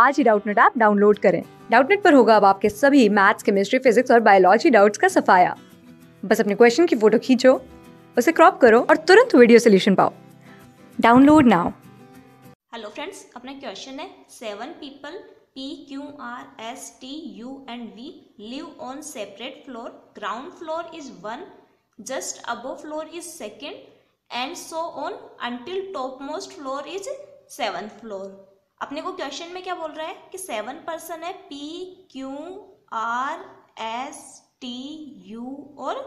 आज ही Doubtnut app download करें डाउटनेट पर होगा अब आपके सभी मैथ्स केमिस्ट्री फिजिक्स और बायोलॉजी डाउट्स का सफाया बस अपने क्वेश्चन की फोटो खींचो उसे क्रॉप करो और तुरंत वीडियो सोल्यूशन पाओ डाउनलोड नाउ हेलो फ्रेंड्स अपना क्वेश्चन है seven people P Q R S T U and V live on separate floor ground floor is one just above floor is second and so on until top most floor is seven floor अपने को question में क्या बोल रहा है कि seven person है P Q R S T U और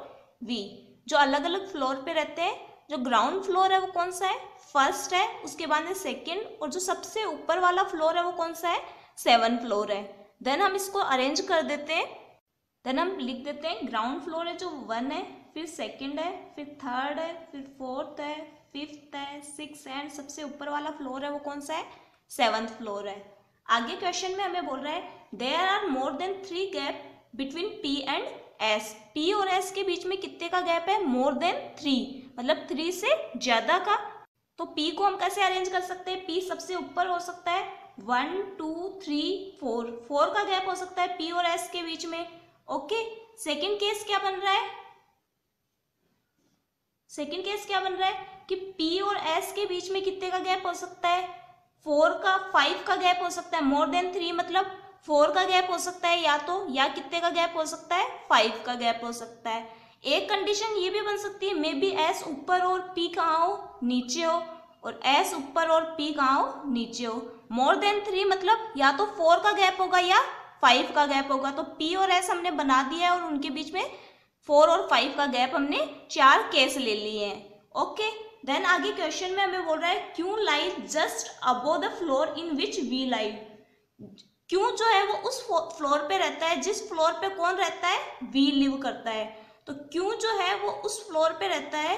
वी जो अलग अलग फ्लोर पे रहते हैं जो ग्राउंड फ्लोर है वो कौन सा है फर्स्ट है उसके बाद है सेकेंड और जो सबसे ऊपर वाला फ्लोर है वो कौन सा है सेवन फ्लोर है देन हम इसको अरेंज कर देते हैं देन हम लिख देते हैं ग्राउंड फ्लोर है जो वन है फिर सेकेंड है फिर थर्ड है फिर फोर्थ है फिफ्थ है सिक्स एंड सबसे ऊपर वाला फ्लोर है वो कौन सा है सेवेंथ फ्लोर है आगे क्वेश्चन में हमें बोल रहा है there are more than three gap between P and S P और एस के बीच में कितने का गैप है मोर देन थ्री मतलब थ्री से ज्यादा का तो पी को हम कैसे अरेंज कर सकते हैं पी सबसे ऊपर हो सकता है one two three four four का गैप हो सकता है पी और एस के बीच में ओके सेकेंड केस क्या बन रहा है सेकेंड केस क्या बन रहा है कि पी और एस के बीच में कितने का गैप हो सकता है फोर का फाइव का गैप हो सकता है मोर देन थ्री मतलब फोर का गैप हो सकता है या तो या कितने का गैप हो सकता है फाइव का गैप हो सकता है एक कंडीशन ये भी बन सकती है मे बी एस ऊपर और पी कहाँ हो नीचे हो और एस ऊपर और पी कहाँ हो नीचे हो मोर देन थ्री मतलब या तो फोर का गैप होगा या फाइव का गैप होगा तो पी और एस हमने बना दिया है और उनके बीच में फोर और फाइव का गैप हमने चार केस ले लिए हैं ओके देन आगे क्वेश्चन में हमें बोल रहा है Q live just above the floor in which V live Q जो है वो उस फ्लोर पे रहता है जिस फ्लोर पे कौन रहता है वी लिव करता है तो क्यों जो है वो उस फ्लोर पे रहता है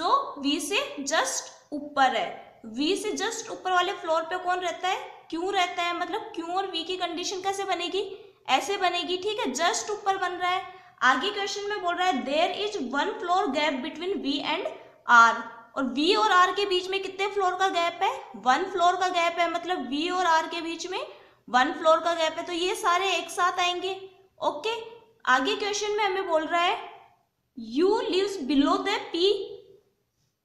जो वी से जस्ट ऊपर है वी से जस्ट ऊपर वाले फ्लोर पे कौन रहता है क्यों रहता है मतलब क्यों और वी की कंडीशन कैसे बनेगी ऐसे बनेगी ठीक है जस्ट ऊपर बन रहा है आगे क्वेश्चन में बोल रहा है there is one floor gap between V and R और वी और आर के बीच में कितने फ्लोर का गैप है वन फ्लोर का गैप है मतलब वी और आर के बीच में वन फ्लोर का गैप है तो ये सारे एक साथ आएंगे ओके आगे क्वेश्चन में हमें बोल रहा है U lives below the P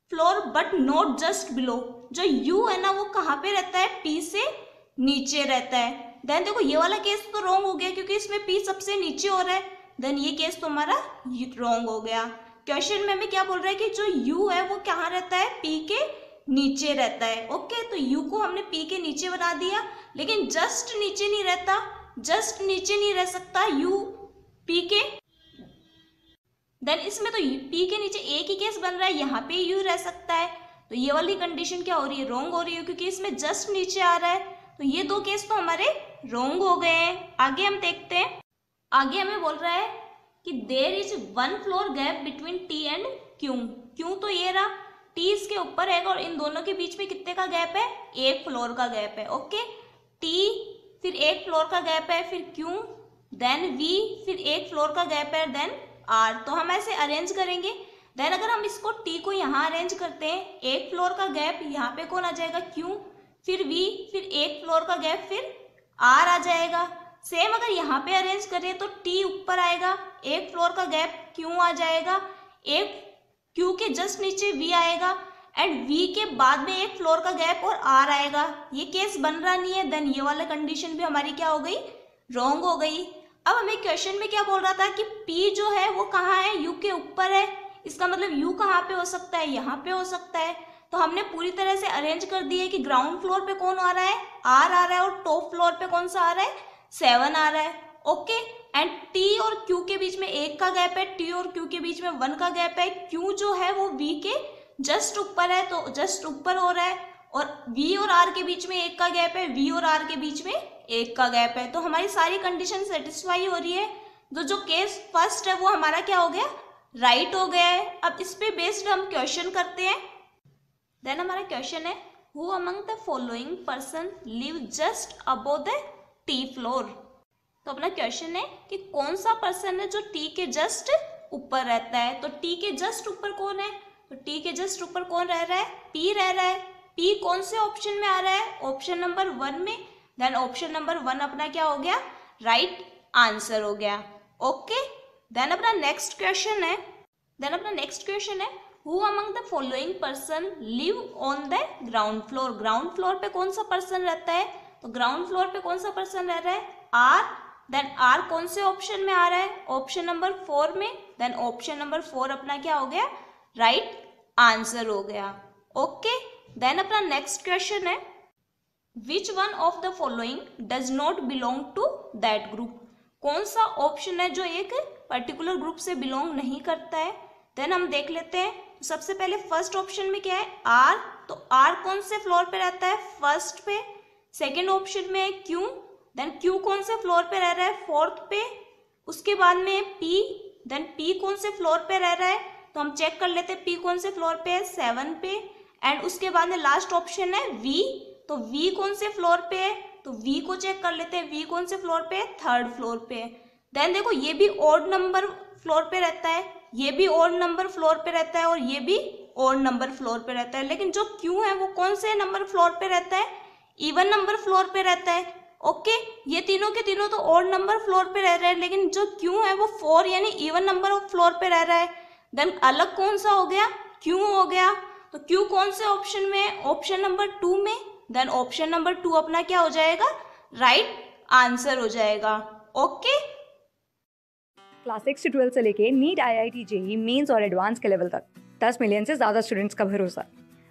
floor but not just below जो यू है ना वो कहाँ पे रहता है पी से नीचे रहता है देन देखो ये वाला केस तो रॉन्ग हो गया क्योंकि इसमें पी सबसे नीचे हो रहा है देन ये केस तो हमारा रॉन्ग हो गया क्वेश्चन में हमें क्या बोल रहा है कि जो यू है वो कहाँ रहता है पी के नीचे रहता है ओके तो यू को हमने पी के नीचे बना दिया लेकिन जस्ट नीचे नहीं रहता जस्ट नीचे नहीं रह सकता यू पी के देन इसमें तो पी के नीचे एक ही केस बन रहा है यहाँ पे यू रह सकता है तो ये वाली कंडीशन क्या हो रही है रोंग हो रही है क्योंकि इसमें जस्ट नीचे आ रहा है तो ये दो केस तो हमारे रोंग हो गए हैं आगे हम देखते हैं आगे हमें बोल रहा है कि there is one floor gap between T and Q Q तो ये रहा टी इसके ऊपर है और इन दोनों के बीच में कितने का गैप है एक फ्लोर का गैप है ओके टी फिर एक फ्लोर का गैप है फिर क्यू देन वी फिर एक फ्लोर का गैप है देन आर तो हम ऐसे अरेंज करेंगे देन अगर हम इसको टी को यहाँ अरेंज करते हैं एक फ्लोर का गैप यहाँ पे कौन आ जाएगा क्यू फिर वी फिर एक फ्लोर का गैप फिर आर आ जाएगा सेम अगर यहाँ पे अरेंज करें तो टी ऊपर आएगा एक फ्लोर का गैप क्यू आ जाएगा एक क्यू के जस्ट नीचे वी आएगा एंड वी के बाद में एक फ्लोर का गैप और आर आएगा ये केस बन रहा नहीं है देन ये वाला कंडीशन भी हमारी क्या हो गई रॉन्ग हो गई अब हमें क्वेश्चन में क्या बोल रहा था कि पी जो है वो कहाँ है यू के ऊपर है इसका मतलब यू कहाँ पे हो सकता है यहाँ पे हो सकता है तो हमने पूरी तरह से अरेंज कर दी है कि ग्राउंड फ्लोर पे कौन आ रहा है आर आ रहा है और टॉप फ्लोर पे कौन सा आ रहा है सेवन आ रहा है ओके एंड टी और क्यू के बीच में एक का गैप है टी और क्यू के बीच में वन का गैप है क्यू जो है वो वी के जस्ट ऊपर है तो जस्ट ऊपर हो रहा है और वी और आर के बीच में एक का गैप है वी और आर के बीच में एक का गैप है तो हमारी सारी कंडीशन सेटिस्फाई हो रही है तो जो केस फर्स्ट है वो हमारा क्या हो गया राइट right हो गया है अब इस पे बेस्ड हम क्वेश्चन करते हैं देन हमारा क्वेश्चन है who among the following person live just above the T floor तो अपना क्वेश्चन है कि कौन सा पर्सन है जो टी के जस्ट ऊपर रहता है तो टी के जस्ट ऊपर कौन है तो टी के जस्ट ऊपर कौन रह रहा है पी रह रहा है पी कौन से ऑप्शन में आ रहा है ऑप्शन नंबर वन में देन ऑप्शन नंबर वन अपना क्या हो गया राइट right आंसर हो गया ओके देन अपना नेक्स्ट क्वेश्चन है देन अपना नेक्स्ट क्वेश्चन है who among the following person live on the ground floor ground floor पे कौन सा पर्सन रहता है तो ग्राउंड फ्लोर पे कौन सा पर्सन रह रहा है आर देन आर कौन से ऑप्शन में आ रहा है ऑप्शन नंबर फोर में देन ऑप्शन नंबर फोर अपना क्या हो गया राइट right आंसर हो गया ओके देन अपना नेक्स्ट क्वेश्चन है which one of the following does not belong to that group कौन सा ऑप्शन है जो एक पर्टिकुलर ग्रुप से बिलोंग नहीं करता है देन हम देख लेते हैं तो सबसे पहले फर्स्ट ऑप्शन में क्या है आर तो आर कौन से फ्लोर पे रहता है फर्स्ट पे सेकेंड ऑप्शन में है क्यू देन क्यू कौन से फ्लोर पे रह रहा है फोर्थ पे उसके बाद में पी देन पी कौन से फ्लोर पे रह रहा है तो हम चेक कर लेते हैं पी कौन से फ्लोर पे है सेवन पे एंड उसके बाद में लास्ट ऑप्शन है वी तो वी कौन से फ्लोर पे है तो वी को चेक कर लेते हैं वी कौन से फ्लोर पे है थर्ड फ्लोर पे है देन देखो ये भी ओड नंबर फ्लोर पे रहता है ये भी ओड नंबर फ्लोर पे रहता है और ये भी ओड नंबर फ्लोर पे रहता है लेकिन जो क्यू है वो कौन से नंबर फ्लोर पे रहता है इवन नंबर फ्लोर पे रहता है ओके ये तीनों के तीनों तो ऑड नंबर फ्लोर पे रह रहे हैं लेकिन जो क्यू है वो फोर यानी इवन नंबर ऑफ फ्लोर पे रह रहा है देन अलग कौन सा हो गया क्यू हो गया तो क्यू कौन से ऑप्शन में ऑप्शन नंबर टू में देन ऑप्शन नंबर टू अपना क्या हो जाएगा राइट right आंसर हो जाएगा ओके क्लास सिक्स से ट्वेल्व से लेके NEET I I T JEE mains और एडवांस के लेवल तक दस मिलियन से ज्यादा स्टूडेंट्स का भरोसा